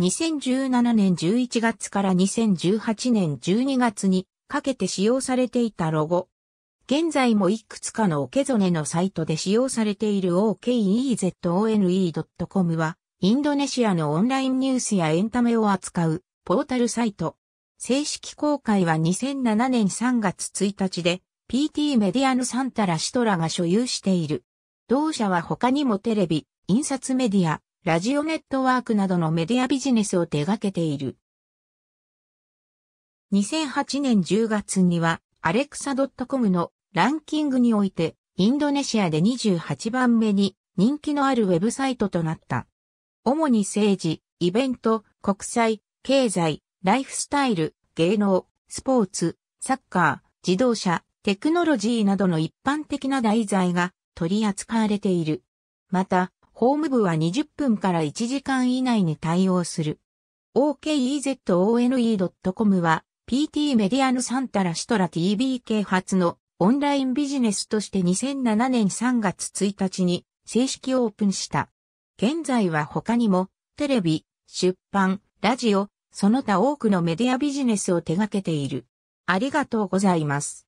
2017年11月から2018年12月にかけて使用されていたロゴ。現在もいくつかのオケゾネのサイトで使用されている okezone.com は、インドネシアのオンラインニュースやエンタメを扱うポータルサイト。正式公開は2007年3月1日で、PT メディアのサンタラシトラが所有している。同社は他にもテレビ、印刷メディア、ラジオネットワークなどのメディアビジネスを手掛けている。2008年10月には、アレクサ .com のランキングにおいて、インドネシアで28番目に人気のあるウェブサイトとなった。主に政治、イベント、国際、経済、ライフスタイル、芸能、スポーツ、サッカー、自動車、テクノロジーなどの一般的な題材が取り扱われている。また、法務部は20分から1時間以内に対応する。okzone.com e は PT メディアのサンタラシトラ TV k 発のオンラインビジネスとして2007年3月1日に正式オープンした。現在は他にもテレビ、出版、ラジオ、その他多くのメディアビジネスを手掛けている。ありがとうございます。